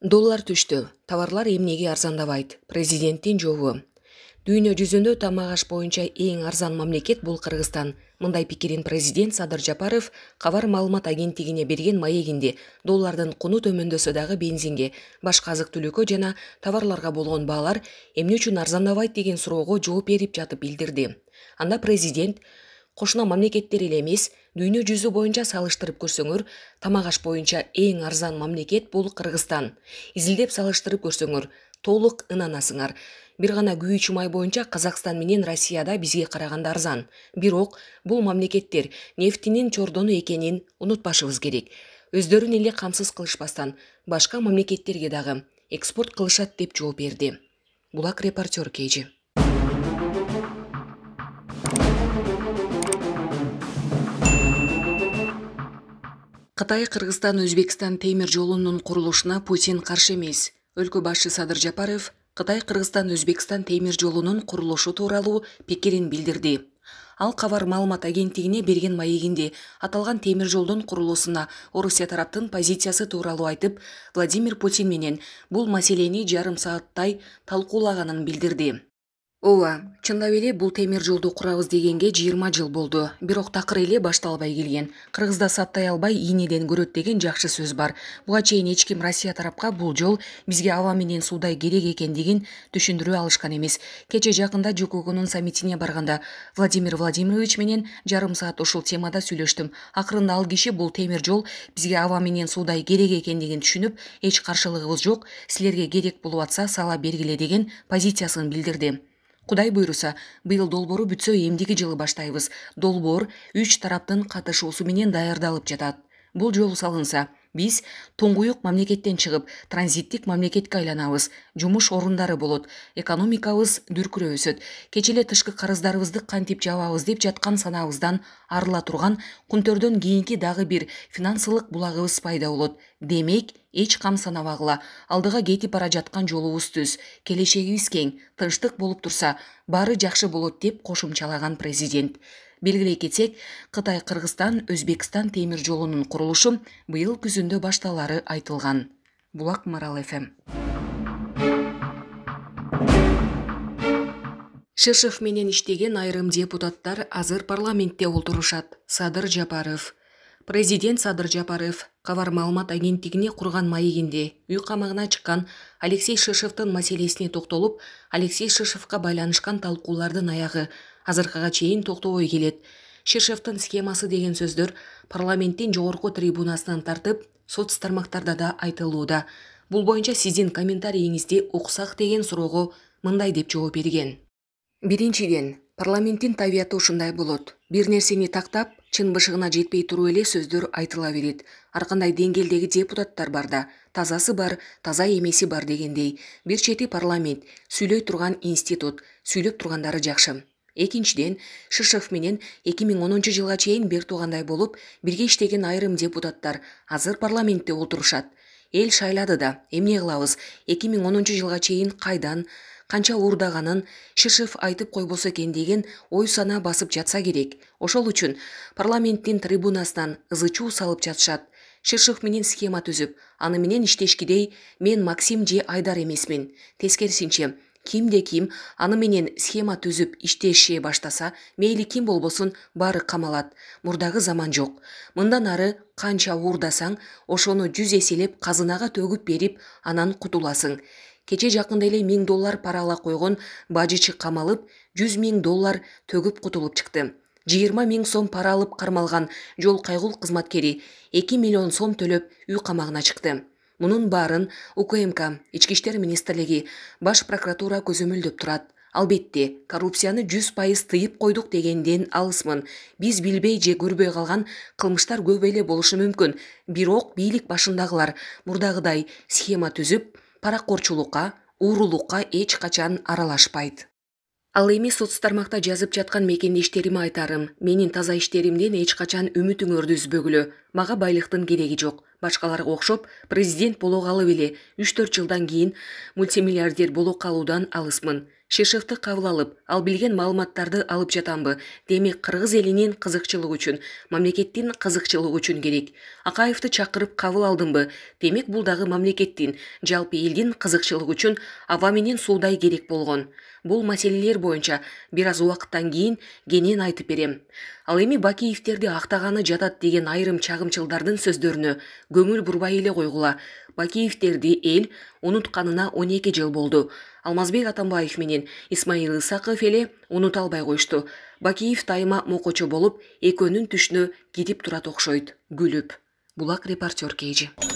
доллар түштү товарлар эмнеге арзандабайт президенттин жообу дүйнө жүзүндө тамак аш боюнча эң арзан мамлекет бул кыргызстан мындай пикирин президент садыр жапаров кабар маалымат агенттигине берген маегинде доллардын куну төмөндөсө дагы бензинге башка азык түлүккө жана товарларга болгон баалар эмне үчүн арзандабайт деген суроого жооп берип жатып билдирди анда президент кошуна мамлекеттер эле эмес дүйнө жүзү боюнча салыштырып көрсөңөр тамак аш боюнча эң арзан мамлекет бул кыргызстан изилдеп салыштырып көрсөңөр толук ынанасыңар бир гана күйүүчү май боюнча казакстан менен россияда бизге караганда арзан бирок бул мамлекеттер нефтинин чордону экенин унутпашыбыз керек өздөрүн эле камсыз кылышпастан башка мамлекеттерге дагы экспорт кылышат деп жооп берди булак репортер kg қытай қырғызстан өзбекстан темір жолының құрылышына путин қарсы емес өлкө башчы садыр жапаров қытай қырғызстан өзбекстан темир жолының құрылышы тууралуу пикирин билдирди ал кабар маалымат агенттигине берген маегинде аталған темир жолдун курулуусуна орусия тараптын позициясы тууралуу айтып владимир путин менен бул маселени жарым сааттай талкуулаганын билдирди ооба чындап эле бул темир жолду курабыз дегенге жыйырма жыл болду бирок такыр эле башталбай келген кыргызда саттай албай ийнеден көрөт деген жакшы сөз бар буга чейин эч ким россия тарапка бул жол бизге аба менен суудай керек экендигин түшүндүрө алышкан эмес кечээ жакында жккнун саммитине барганда владимир владимирович менен жарым саат ушул темада сүйлөштүм акырында ал киши бул темир жол бизге аба менен суудай керек экендигин түшүнүп эч каршылыгыбыз жок силерге керек болуп атса сала бергиле деген позициясын билдирди кудай буйруса быйыл долбоору бүтсө эмдиги жылы баштайбыз долбоор үч тараптын катышуусу менен даярдалып жатат бул жолу салынса биз туңгуюк мамлекеттен чыгып транзиттик мамлекетке айланабыз жумуш орундары болот экономикабыз дүркүрөп өсөт кече эле тышкы карыздарыбызды кантип жабабыз деп жаткан санаабыздан арыла турган кумтөрдөн кийинки дагы бир финансылык булагыбыз пайда болот демек эч кам санабагыла алдыга кетип бара жаткан жолубуз түз келечегибиз кең тынчтык болуп турса баары жакшы болот деп кошумчалаган президент белгілей кетсек қытай қырғызстан өзбекстан темір жолының құрылышы биыл күзінде башталары айтылған Бұлақ марал фм Шыршыф менен иштеген айрым депутаттар азыр парламентте отурушат садыр жапаров президент садыр жапаров кабар маалымат агенттигине курган маегинде үй камагына чыккан алексей шышевтин маселесине токтолуп алексей шишовго байланышкан талкуулардын аягы азыркыга чейин токтобой келет шершевтин схемасы деген сөздөр парламенттин жогорку трибунасынан тартып соц тармактарда да айтылууда бул боюнча сиздин комментарийиңизди уксак деген суроого мындай деп жооп берген биринчиден парламенттин табияты ушундай болот бир нерсени тактап чын бышыгына жетпей туруп эле сөздөр айтыла берет ар кандай деңгээлдеги депутаттар бар да тазасы бар таза эмеси бар дегендей бир чети парламент сүйлөй турган институт сүйлөп тургандары жакшы экинчиден ширшев менен эки миң онунчу жылга чейин бир туугандай болуп бирге иштеген айрым депутаттар азыр парламентте олтурушат эл шайлады да эмне кылабыз эки миң онунчу жылга чейин кайдан канча уурдаганын ширшев айтып койбосо экен деген ой санаа басып жатса керек ошол үчүн парламенттин трибунасынан ызы чуу салып жатышат ширшев менен схема түзүп аны менен иштешкидей мен максим же айдар эмесмин тескерисинче кимде ким аны менен схема түзүп иштеше баштаса мейли ким болбосун баары камалат мурдагы заман жок мындан ары канча уурдасаң ошону жүз эселеп казынага төгүп берип анан кутуласың кече жакында эле миң доллар пара ала койгон бажычы камалып жүз миң доллар төгүп кутулуп чыкты жыйырма миң сом пара алып кармалган жол кайгул кызматкери эки миллион сом төлөп үй камагына чыкты мунун баарын укмк ички иштер министрлиги баш прокуратура көзөмөлдөп турат албетте коррупцияны жүз пайыз тыйып койдук дегенден алысмын биз билбей же көрбөй калган кылмыштар көп эле болушу мүмкүн бирок бийлик башындагылар мурдагыдай схема түзүп паракорчулукка уурулукка эч качан аралашпайт ал эми соц тармакта жазып жаткан мекендештериме айтарым менин таза иштеримден эч качан үмүтүңөрдү үзбөгүлө мага байлыктын кереги жок башкаларга окшоп президент боло калып эле үч төрт жылдан кийин мультимиллиардер боло калуудан алысмын шишевти кабыл алып ал билген маалыматтарды алып жатамбы демек кыргыз элинин кызыкчылыгы үчүн мамлекеттин кызыкчылыгы үчүн керек акаевти чакырып кабыл алдымбы демек бул дагы мамлекеттин жалпы элдин кызыкчылыгы үчүн аба менен суудай керек болгон бул маселелер боюнча бир аз убакыттан кийин кенен айтып берем ал эми бакиевтерди актаганы жатат деген айрым чагымчылдардын сөздөрүнө көңүл бурбай эле койгула бакиевтерди эл унутканына он эки жыл болды. алмазбек атамбаев менен исмаил исаков эле унута албай коюшту бакиев дайыма мокочо болуп экөөнүн түшүнө кетип турат окшойт күлүп булак репортер кейджі.